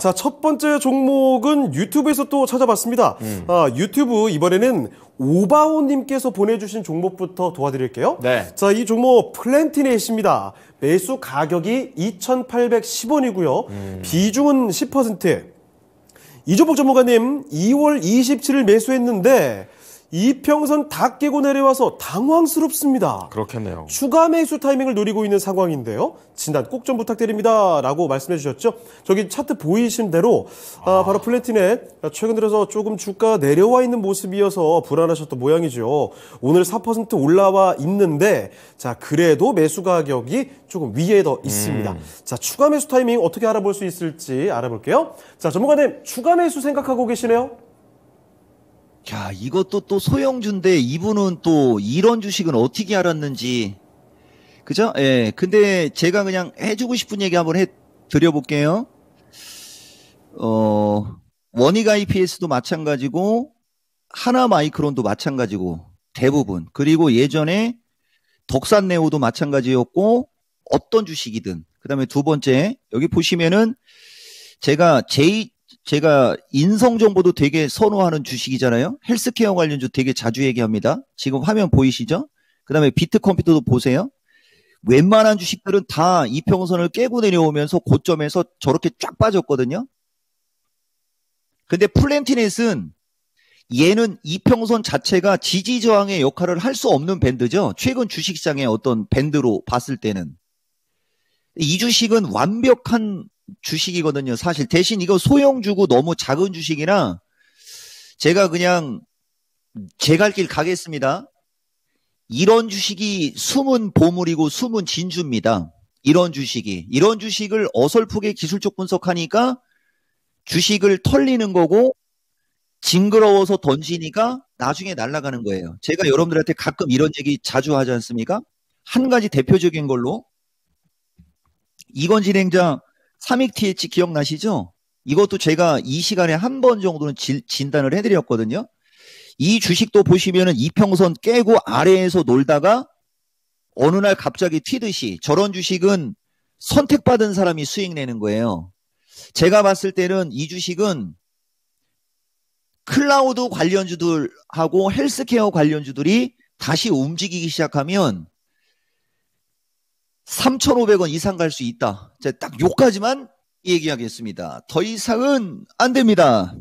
자, 첫 번째 종목은 유튜브에서 또 찾아봤습니다. 음. 아, 유튜브 이번에는 오바오님께서 보내주신 종목부터 도와드릴게요. 네. 자, 이 종목 플랜티넷입니다. 매수 가격이 2,810원이고요. 음. 비중은 10%. 이종복 전문가님, 2월 27일 매수했는데 이평선 다 깨고 내려와서 당황스럽습니다. 그렇겠네요. 추가 매수 타이밍을 노리고 있는 상황인데요. 진단 꼭 좀 부탁드립니다. 라고 말씀해 주셨죠. 저기 차트 보이신 대로 아. 아, 바로 플래티넷 최근 들어서 조금 주가 내려와 있는 모습이어서 불안하셨던 모양이죠. 오늘 4% 올라와 있는데 자 그래도 매수 가격이 조금 위에 더 있습니다. 음. 자 추가 매수 타이밍 어떻게 알아볼 수 있을지 알아볼게요. 자 전문가님 추가 매수 생각하고 계시네요. 야, 이것도 또소형주인데 이분은 또 이런 주식은 어떻게 알았는지. 그죠? 예. 근데 제가 그냥 해주고 싶은 얘기 한번 해 드려볼게요. 어, 원익 IPS도 마찬가지고, 하나 마이크론도 마찬가지고, 대부분. 그리고 예전에 덕산네오도 마찬가지였고, 어떤 주식이든. 그 다음에 두 번째, 여기 보시면은 제가 제 J, 제가 인성 정보도 되게 선호하는 주식이잖아요. 헬스케어 관련주 되게 자주 얘기합니다. 지금 화면 보이시죠? 그다음에 비트 컴퓨터도 보세요. 웬만한 주식들은 다 이평선을 깨고 내려오면서 고점에서 저렇게 쫙 빠졌거든요. 근데 플랜티넷은 얘는 이평선 자체가 지지 저항의 역할을 할 수 없는 밴드죠. 최근 주식시장의 어떤 밴드로 봤을 때는 이 주식은 완벽한 주식이거든요. 사실 대신 이거 소형 주고 너무 작은 주식이나 제가 그냥 제 갈 길 가겠습니다. 이런 주식이 숨은 보물이고 숨은 진주입니다. 이런 주식이 이런 주식을 어설프게 기술적 분석하니까 주식을 털리는 거고 징그러워서 던지니까 나중에 날아가는 거예요. 제가 여러분들한테 가끔 이런 얘기 자주 하지 않습니까? 한 가지 대표적인 걸로 이건 진행자 3익TH 기억나시죠? 이것도 제가 이 시간에 한 번 정도는 질, 진단을 해드렸거든요. 이 주식도 보시면은 이평선 깨고 아래에서 놀다가 어느 날 갑자기 튀듯이 저런 주식은 선택받은 사람이 수익 내는 거예요. 제가 봤을 때는 이 주식은 클라우드 관련주들하고 헬스케어 관련주들이 다시 움직이기 시작하면 3,500원 이상 갈 수 있다. 딱 요까지만 얘기하겠습니다. 더 이상은 안 됩니다.